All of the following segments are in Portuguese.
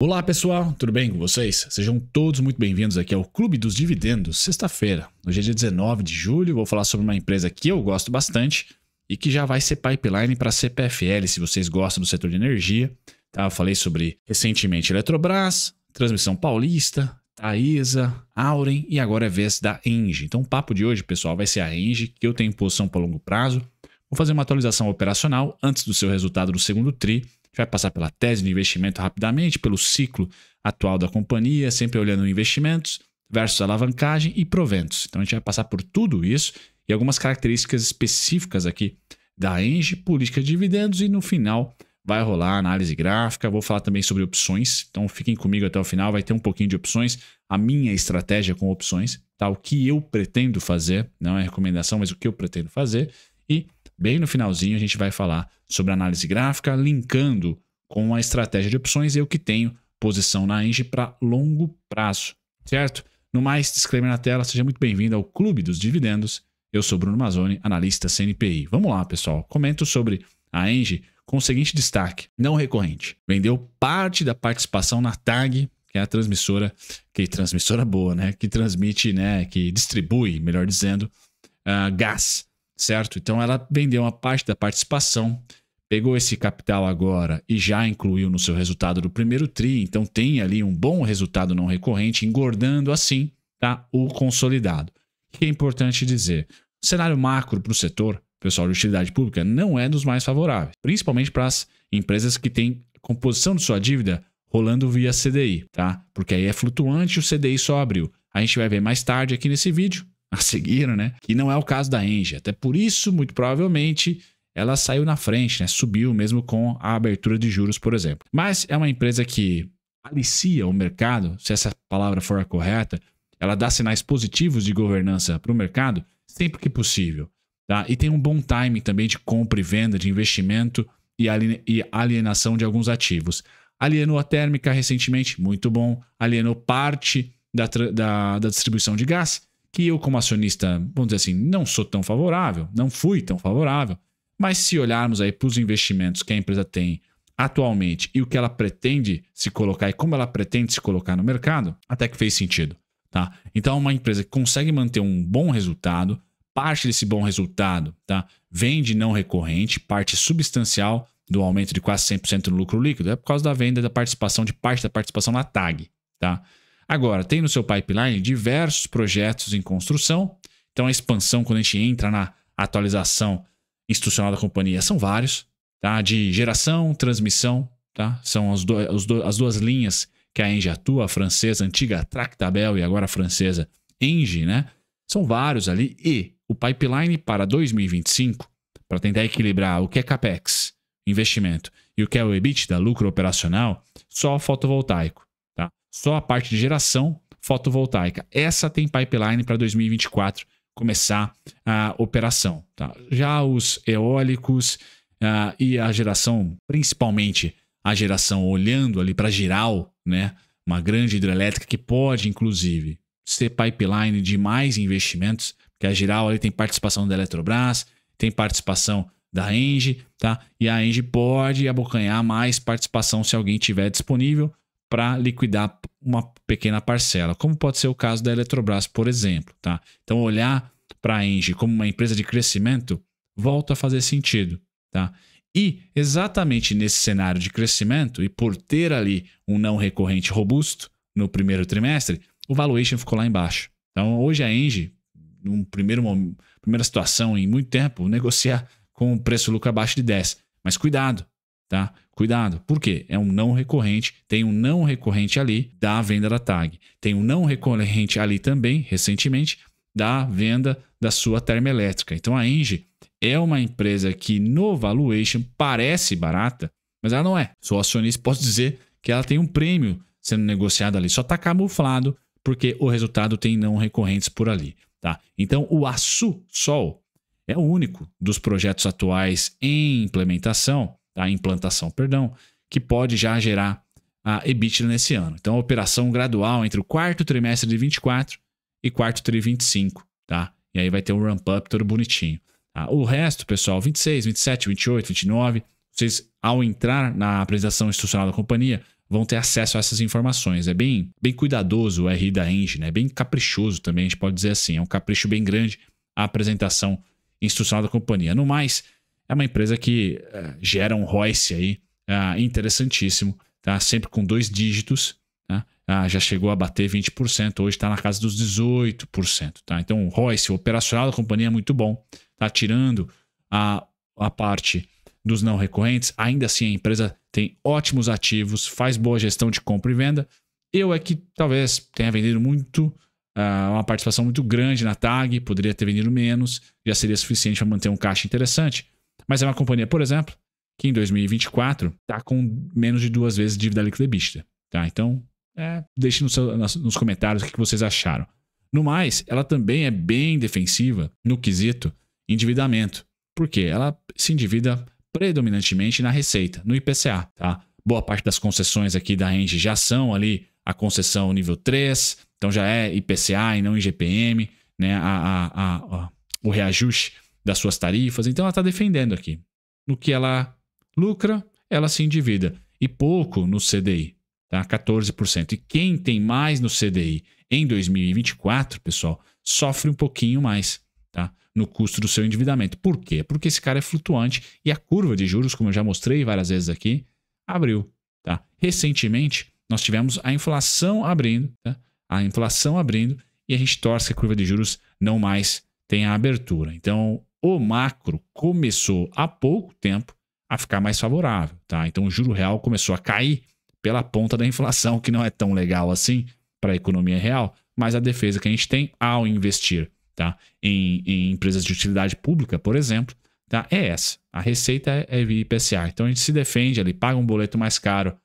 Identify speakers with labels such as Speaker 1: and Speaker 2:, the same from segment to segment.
Speaker 1: Olá pessoal, tudo bem com vocês? Sejam todos muito bem-vindos aqui ao Clube dos Dividendos, sexta-feira. Hoje é dia 19 de julho, vou falar sobre uma empresa que eu gosto bastante e que já vai ser pipeline para a CPFL, se vocês gostam do setor de energia. Tá? Eu falei sobre recentemente Eletrobras, Transmissão Paulista, Taesa, Auren e agora é vez da Engie. Então o papo de hoje, pessoal, vai ser a Engie, que eu tenho posição para longo prazo. Vou fazer uma atualização operacional antes do seu resultado do segundo TRI vai passar pela tese do investimento rapidamente, pelo ciclo atual da companhia, sempre olhando investimentos versus alavancagem e proventos. Então a gente vai passar por tudo isso e algumas características específicas aqui da Engie, política de dividendos e no final vai rolar análise gráfica, vou falar também sobre opções. Então fiquem comigo até o final, vai ter um pouquinho de opções, a minha estratégia com opções, tá? O que eu pretendo fazer, não é recomendação, mas o que eu pretendo fazer. Bem no finalzinho a gente vai falar sobre análise gráfica, linkando com a estratégia de opções e eu que tenho posição na Engie para longo prazo, certo? No mais, disclaimer na tela, seja muito bem-vindo ao Clube dos Dividendos. Eu sou Bruno Mazzoni, analista CNPI. Vamos lá, pessoal. Comento sobre a Engie com o seguinte destaque, não recorrente. Vendeu parte da participação na TAG, que é a transmissora, que transmissora boa, né? Que transmite, né? Que distribui, melhor dizendo, uh, gás certo? Então ela vendeu uma parte da participação, pegou esse capital agora e já incluiu no seu resultado do primeiro TRI, então tem ali um bom resultado não recorrente, engordando assim tá? o consolidado. O que é importante dizer? O cenário macro para o setor, pessoal de utilidade pública, não é dos mais favoráveis, principalmente para as empresas que têm composição de sua dívida rolando via CDI, tá? Porque aí é flutuante o CDI só abriu. A gente vai ver mais tarde aqui nesse vídeo a seguir, né? Que não é o caso da Engie. Até por isso, muito provavelmente, ela saiu na frente, né? Subiu mesmo com a abertura de juros, por exemplo. Mas é uma empresa que alicia o mercado, se essa palavra for a correta, ela dá sinais positivos de governança para o mercado sempre que possível. Tá? E tem um bom timing também de compra e venda de investimento e alienação de alguns ativos. Alienou a térmica recentemente, muito bom. Alienou parte da, da, da distribuição de gás, que eu, como acionista, vamos dizer assim, não sou tão favorável, não fui tão favorável. Mas se olharmos aí para os investimentos que a empresa tem atualmente e o que ela pretende se colocar e como ela pretende se colocar no mercado, até que fez sentido. Tá? Então, uma empresa que consegue manter um bom resultado, parte desse bom resultado tá? vem de não recorrente, parte substancial do aumento de quase 100% no lucro líquido é por causa da venda da participação, de parte da participação na TAG. Tá? Agora, tem no seu pipeline diversos projetos em construção. Então, a expansão, quando a gente entra na atualização institucional da companhia, são vários, tá? De geração, transmissão, tá? São as, do, as, do, as duas linhas que a Engie atua, a francesa, a antiga Tractabel e agora a francesa Engie, né? São vários ali. E o pipeline para 2025, para tentar equilibrar o que é CapEx, investimento, e o que é o EBITDA, lucro operacional, só fotovoltaico. Só a parte de geração fotovoltaica. Essa tem pipeline para 2024 começar a operação. Tá? Já os eólicos uh, e a geração, principalmente a geração olhando ali para geral, né? uma grande hidrelétrica que pode, inclusive, ser pipeline de mais investimentos, porque a Giral ali tem participação da Eletrobras, tem participação da Engie, tá? E a Engie pode abocanhar mais participação se alguém tiver disponível para liquidar uma pequena parcela, como pode ser o caso da Eletrobras, por exemplo. Tá? Então, olhar para a Engie como uma empresa de crescimento volta a fazer sentido. Tá? E exatamente nesse cenário de crescimento, e por ter ali um não recorrente robusto no primeiro trimestre, o valuation ficou lá embaixo. Então, hoje a Engie, numa primeira situação em muito tempo, negocia com um preço lucro abaixo de 10. Mas cuidado, tá? Cuidado, porque é um não recorrente, tem um não recorrente ali da venda da tag, tem um não recorrente ali também, recentemente, da venda da sua termoelétrica. Então a Engie é uma empresa que no valuation parece barata, mas ela não é. Sou acionista, posso dizer que ela tem um prêmio sendo negociado ali, só está camuflado porque o resultado tem não recorrentes por ali, tá? Então o Açu Sol é o único dos projetos atuais em implementação a implantação, perdão, que pode já gerar a EBITDA nesse ano. Então, a operação gradual entre o quarto trimestre de 24 e quarto de 25, tá? E aí vai ter um ramp up todo bonitinho. Tá? O resto, pessoal, 26, 27, 28, 29, vocês ao entrar na apresentação institucional da companhia vão ter acesso a essas informações. É bem, bem cuidadoso o RI da Engine, é né? bem caprichoso também, a gente pode dizer assim, é um capricho bem grande a apresentação institucional da companhia. No mais, é uma empresa que é, gera um Royce aí é, interessantíssimo, tá? Sempre com dois dígitos, tá? Ah, já chegou a bater 20%, hoje está na casa dos 18%, tá? Então, o Royce, o operacional da companhia é muito bom, tá? Tirando a, a parte dos não recorrentes, ainda assim a empresa tem ótimos ativos, faz boa gestão de compra e venda. Eu é que talvez tenha vendido muito, ah, uma participação muito grande na TAG, poderia ter vendido menos, já seria suficiente para manter um caixa interessante. Mas é uma companhia, por exemplo, que em 2024 está com menos de duas vezes dívida líquida Tá? Então, é, deixe no seu, nos comentários o que vocês acharam. No mais, ela também é bem defensiva no quesito endividamento, porque ela se endivida predominantemente na receita, no IPCA. Tá? Boa parte das concessões aqui da Range já são ali a concessão nível 3, então já é IPCA e não IGPM, né? a, a, a, a o reajuste das suas tarifas. Então ela está defendendo aqui. No que ela lucra, ela se endivida. E pouco no CDI, tá? 14%. E quem tem mais no CDI em 2024, pessoal, sofre um pouquinho mais, tá? No custo do seu endividamento. Por quê? Porque esse cara é flutuante e a curva de juros, como eu já mostrei várias vezes aqui, abriu, tá? Recentemente, nós tivemos a inflação abrindo, tá? A inflação abrindo e a gente torce que a curva de juros não mais tenha abertura. Então, o macro começou há pouco tempo a ficar mais favorável, tá? Então o juro real começou a cair pela ponta da inflação, que não é tão legal assim para a economia real, mas a defesa que a gente tem ao investir, tá? Em, em empresas de utilidade pública, por exemplo, tá? É essa. A receita é, é via IPCA. Então a gente se defende ali, paga um boleto mais caro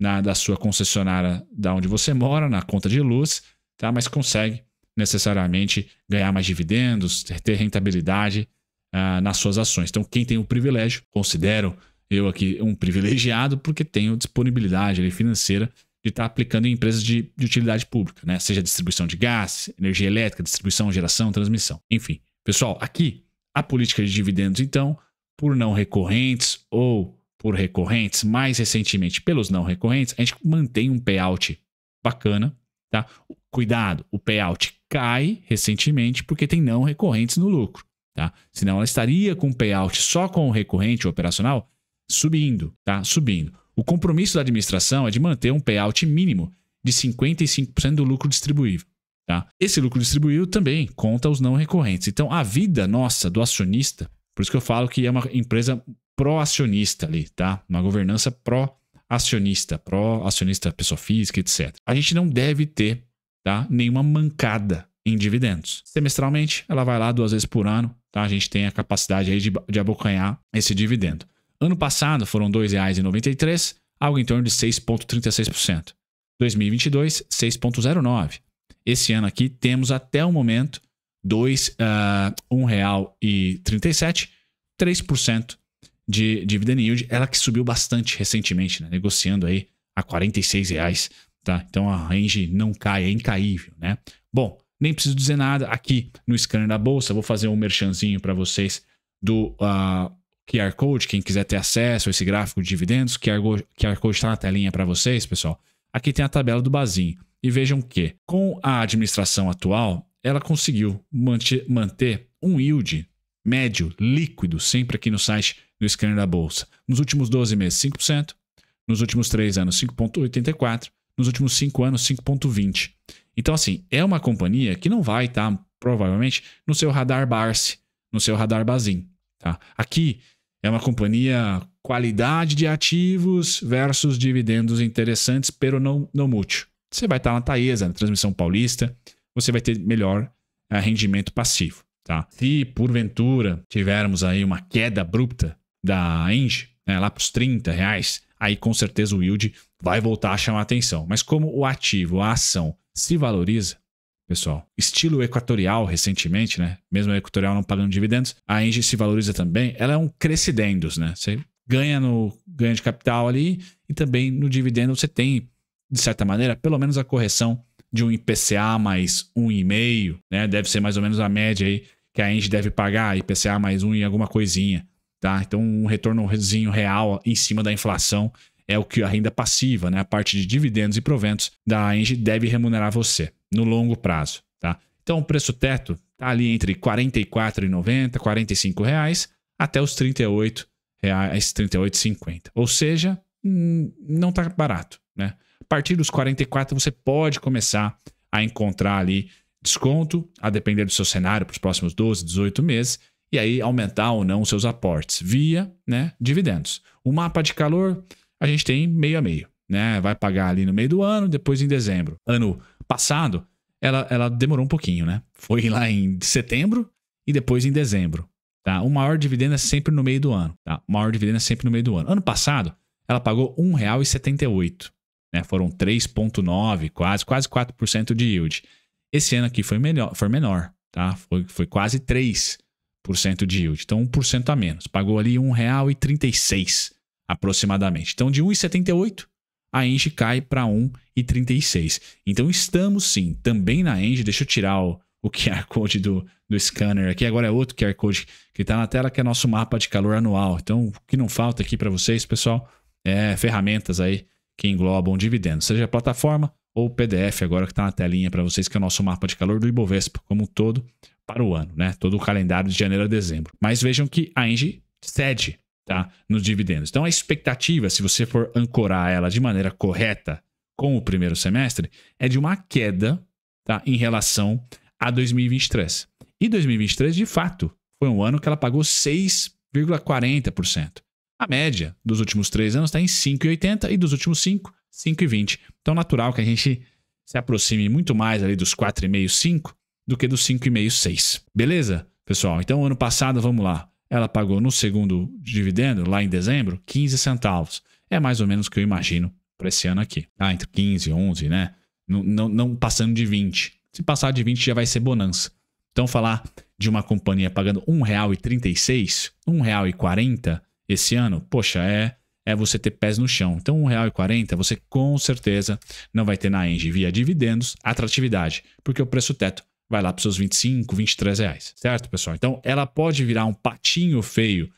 Speaker 1: na, da sua concessionária, da onde você mora, na conta de luz, tá? Mas consegue necessariamente ganhar mais dividendos, ter rentabilidade ah, nas suas ações. Então, quem tem o privilégio, considero eu aqui um privilegiado, porque tenho disponibilidade ali, financeira de estar tá aplicando em empresas de, de, utilidade pública, né? Seja distribuição de gás, energia elétrica, distribuição, geração, transmissão. Enfim, pessoal, aqui a política de dividendos, então, por não recorrentes ou por recorrentes, mais recentemente pelos não recorrentes, a gente mantém um payout bacana, tá? Cuidado, o payout cai recentemente porque tem não recorrentes no lucro tá? Senão ela estaria com payout só com o recorrente operacional subindo, tá? Subindo. O compromisso da administração é de manter um payout mínimo de 55% do lucro distribuível. Tá? Esse lucro distribuído também conta os não recorrentes. Então, a vida nossa do acionista, por isso que eu falo que é uma empresa pró-acionista ali, tá? Uma governança pró-acionista, pró-acionista pessoa física, etc. A gente não deve ter tá? nenhuma mancada em dividendos. Semestralmente, ela vai lá duas vezes por ano, tá? A gente tem a capacidade aí de, de abocanhar esse dividendo. Ano passado foram R$ 2,93, algo em torno de 6,36%. 2022, 6,09%. Esse ano aqui temos até o momento R$ uh, 1,37, 3% de dividend yield, ela que subiu bastante recentemente, né? negociando aí a R$ 46,00. Tá? Então a range não cai, é incaível. Né? Bom, nem preciso dizer nada. Aqui no scanner da bolsa, vou fazer um merchanzinho para vocês do uh, ah, QR Code, quem quiser ter acesso a esse gráfico de dividendos, QR, QR Code está na telinha para vocês, pessoal. Aqui tem a tabela do Bazinho. E vejam que, com a administração atual, ela conseguiu manter um yield médio líquido, sempre aqui no site do scanner da bolsa. Nos últimos 12 meses, 5%, nos últimos 3 anos, 5,84%, nos últimos 5 anos, 5,20%. Então, assim, é uma companhia que não vai estar, tá, provavelmente, no seu radar Barce, no seu radar Bazin. Tá? Aqui é uma companhia qualidade de ativos versus dividendos interessantes, pero não, não mútil. Você vai estar tá na Taesa, na Transmissão Paulista, você vai ter melhor é, rendimento passivo. Tá? Se porventura tivermos aí uma queda abrupta da Engie, né, lá para os 30 reais, aí com certeza o yield vai voltar a chamar atenção. Mas como o ativo, a ação, se valoriza. Pessoal, estilo equatorial recentemente, né? Mesmo a equatorial não pagando dividendos, a Engie se valoriza também. Ela é um crescidendos, né? Você ganha no ganho de capital ali e também no dividendo você tem, de certa maneira, pelo menos a correção de um IPCA mais 1,5, né? Deve ser mais ou menos a média aí que a Engie deve pagar, IPCA mais 1 e alguma coisinha, tá? Então um retornozinho real em cima da inflação é o que a renda passiva, né, a parte de dividendos e proventos da Engie deve remunerar você no longo prazo. Tá? Então o preço teto está ali entre R$ 44,90, R$ reais até os R$ 38,50. ,38 Ou seja, hum, não está barato. Né? A partir dos 44 você pode começar a encontrar ali desconto, a depender do seu cenário para os próximos 12, 18 meses, e aí aumentar ou não os seus aportes via né, dividendos. O mapa de calor a gente tem meio a meio. Né? Vai pagar ali no meio do ano, depois em dezembro. Ano passado, ela, ela demorou um pouquinho, né? Foi lá em setembro e depois em dezembro. Tá? O maior dividendo é sempre no meio do ano. Tá? O maior dividendo é sempre no meio do ano. Ano passado, ela pagou R$1,78, Né? Foram 3,9%, quase, quase 4% de yield. Esse ano aqui foi, melhor, foi menor, tá? Foi, foi quase 3% de yield. Então, 1% a menos. Pagou ali R$1,36, aproximadamente. Então, de 1,78 a Engie cai para 1,36. Então, estamos sim, também na Engie. Deixa eu tirar o, o QR Code do, do scanner aqui. Agora é outro QR Code que está na tela, que é nosso mapa de calor anual. Então, o que não falta aqui para vocês, pessoal, é ferramentas aí que englobam dividendos, seja plataforma ou PDF agora que está na telinha para vocês, que é o nosso mapa de calor do Ibovespa como um todo para o ano, né? Todo o calendário de janeiro a dezembro. Mas vejam que a Engie cede tá? nos dividendos. Então, a expectativa, se você for ancorar ela de maneira correta com o primeiro semestre, é de uma queda tá? em relação a 2023. E 2023, de fato, foi um ano que ela pagou 6,40%. A média dos últimos três anos está em 5,80% e dos últimos cinco, 5,20%. Então, natural que a gente se aproxime muito mais ali dos 4,5%, 5% do que dos 5,5%, 6%. Beleza, pessoal? Então, ano passado, vamos lá. Ela pagou no segundo dividendo, lá em dezembro, 15 centavos. É mais ou menos o que eu imagino para esse ano aqui. Ah, entre 15 e 11, né? Não, não, não passando de 20. Se passar de 20 já vai ser bonança. Então falar de uma companhia pagando R$1,36, R$1,40 esse ano, poxa, é é você ter pés no chão. Então, R$1,40 você com certeza não vai ter na Engie via dividendos atratividade, porque o preço teto vai lá para os seus 25, 23 reais, certo, pessoal? Então, ela pode virar um patinho feio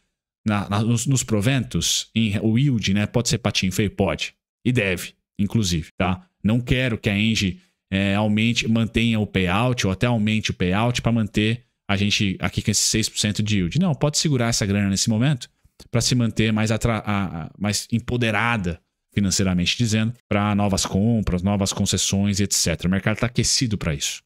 Speaker 1: na, na, nos, nos, proventos, em, o yield, né? Pode ser patinho feio? Pode. E deve, inclusive, tá? Não quero que a Engie é, aumente, mantenha o payout ou até aumente o payout para manter a gente aqui com esse 6% de yield. Não, pode segurar essa grana nesse momento para se manter mais, atra a, a, mais empoderada financeiramente dizendo, para novas compras, novas concessões, e etc. O mercado está aquecido para isso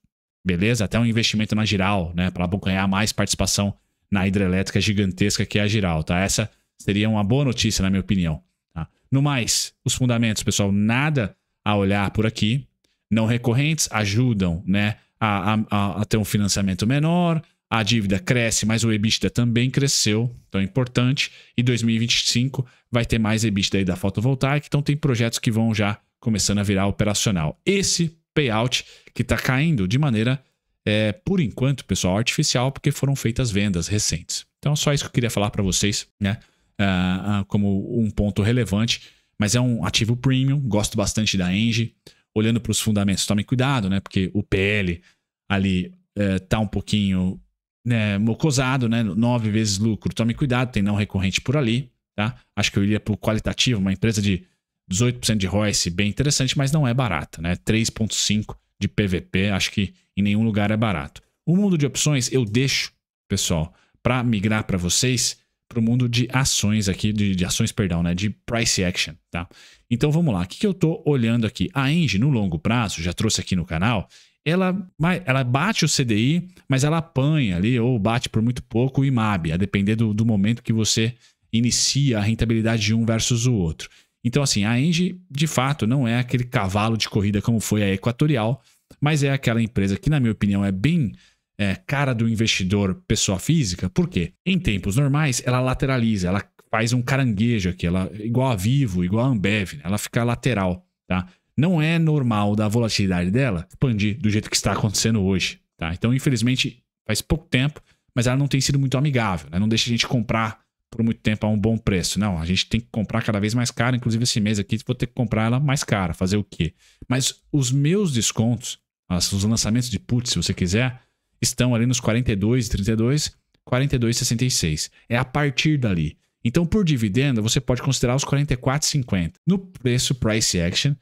Speaker 1: beleza? Até um investimento na Giral, né? Para abocanhar mais participação na hidrelétrica gigantesca que é a Giral, tá? Essa seria uma boa notícia, na minha opinião. Tá? No mais, os fundamentos, pessoal, nada a olhar por aqui. Não recorrentes ajudam, né? A, a, a ter um financiamento menor, a dívida cresce, mas o EBITDA também cresceu, então é importante. E 2025 vai ter mais EBITDA aí da fotovoltaica, então tem projetos que vão já começando a virar operacional. Esse payout que está caindo de maneira, é, por enquanto, pessoal, artificial, porque foram feitas vendas recentes. Então, só isso que eu queria falar para vocês, né? Ah, ah, como um ponto relevante, mas é um ativo premium, gosto bastante da Engie. Olhando para os fundamentos, tome cuidado, né? Porque o PL ali está é, um pouquinho né, mocosado, né? Nove vezes lucro, tome cuidado, tem não recorrente por ali, tá? Acho que eu iria para o qualitativo, uma empresa de 18% de ROIC, bem interessante, mas não é barata, né? 3.5 de PVP, acho que em nenhum lugar é barato. O mundo de opções eu deixo, pessoal, para migrar para vocês para o mundo de ações aqui, de, de, ações, perdão, né? De price action, tá? Então vamos lá, o que, que eu estou olhando aqui? A Engie, no longo prazo, já trouxe aqui no canal, ela, ela bate o CDI, mas ela apanha ali, ou bate por muito pouco o IMAB, a depender do, do momento que você inicia a rentabilidade de um versus o outro. Então, assim, a Engie, de fato, não é aquele cavalo de corrida como foi a Equatorial, mas é aquela empresa que, na minha opinião, é bem é, cara do investidor pessoa física. Por quê? Em tempos normais, ela lateraliza, ela faz um caranguejo aqui, ela, igual a Vivo, igual a Ambev, né? ela fica lateral, tá? Não é normal da volatilidade dela expandir do jeito que está acontecendo hoje, tá? Então, infelizmente, faz pouco tempo, mas ela não tem sido muito amigável, né? Não deixa a gente comprar por muito tempo a um bom preço. Não, a gente tem que comprar cada vez mais caro. Inclusive, esse mês aqui vou ter que comprar ela mais cara. Fazer o quê? Mas os meus descontos, os lançamentos de put, se você quiser, estão ali nos 42, 32, 42, 66. É a partir dali. Então, por dividendo, você pode considerar os 44,50. No preço price action,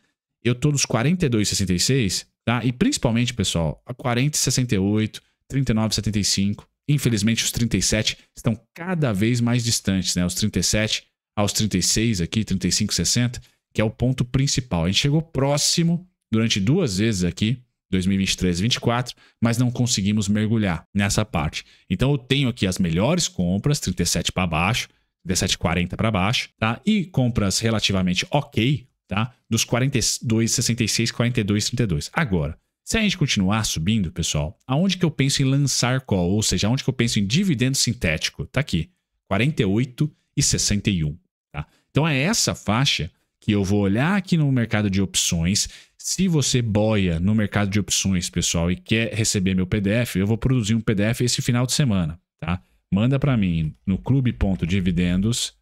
Speaker 1: eu estou nos 42,66, tá? E principalmente, pessoal, a 40,68, 39,75. Infelizmente, os 37 estão cada vez mais distantes, né? Os 37 aos 36 aqui, 35, 60, que é o ponto principal. A gente chegou próximo durante duas vezes aqui, 2023 e 2024, mas não conseguimos mergulhar nessa parte. Então eu tenho aqui as melhores compras, 37 para baixo, 17,40 para baixo, tá? E compras relativamente ok, tá? Dos 42, 66, 42, 32. Agora, se a gente continuar subindo, pessoal, aonde que eu penso em lançar call, ou seja, aonde que eu penso em dividendo sintético? Tá aqui, 48 e 61. Tá? Então é essa faixa que eu vou olhar aqui no mercado de opções. Se você boia no mercado de opções, pessoal, e quer receber meu PDF, eu vou produzir um PDF esse final de semana, tá? Manda para mim no clube.dividendos.com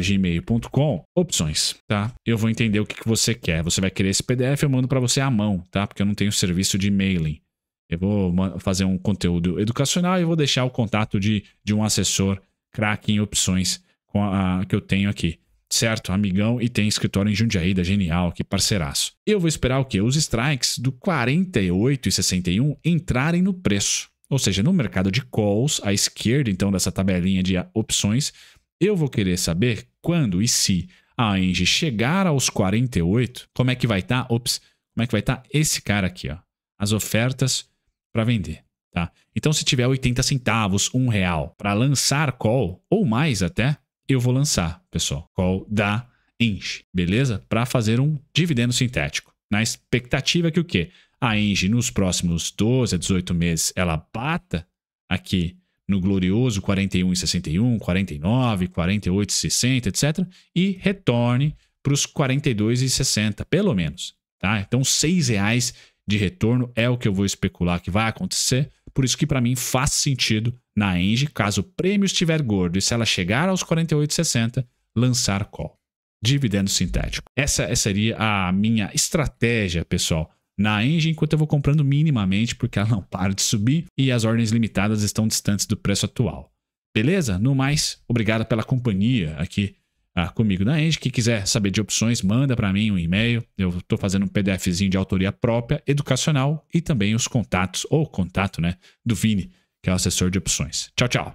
Speaker 1: gmail.com opções, tá? Eu vou entender o que, que você quer. Você vai querer esse PDF, eu mando para você à mão, tá? Porque eu não tenho serviço de mailing. Eu vou fazer um conteúdo educacional e vou deixar o contato de, de um assessor craque em opções com a, a, que eu tenho aqui. Certo, amigão, e tem escritório em Jundiaí da Genial, que parceiraço. Eu vou esperar o quê? Os strikes do 48 e 61 entrarem no preço. Ou seja, no mercado de calls, à esquerda então dessa tabelinha de opções, eu vou querer saber quando e se a Engie chegar aos 48, como é que vai estar, tá, ops, como é que vai estar tá esse cara aqui, ó, as ofertas para vender, tá? Então se tiver 80 centavos, um real para lançar call ou mais até, eu vou lançar, pessoal, call da Engie, beleza? Para fazer um dividendo sintético, na expectativa que o quê? A Engie nos próximos 12 a 18 meses ela bata aqui no glorioso 41 e 61, 49, 48 e 60, etc. E retorne para os 42 e 60, pelo menos. Tá? Então, seis reais de retorno é o que eu vou especular que vai acontecer. Por isso que para mim faz sentido na Engie, caso o prêmio estiver gordo e se ela chegar aos 48,60, lançar call. Dividendo sintético. Essa, essa seria a minha estratégia, pessoal, na engine, enquanto eu vou comprando minimamente porque ela não para de subir e as ordens limitadas estão distantes do preço atual. Beleza? No mais, obrigado pela companhia aqui ah, comigo na Engie. Quem quiser saber de opções, manda para mim um e-mail. Eu estou fazendo um PDFzinho de autoria própria, educacional e também os contatos, ou contato, né, do Vini, que é o assessor de opções. Tchau, tchau.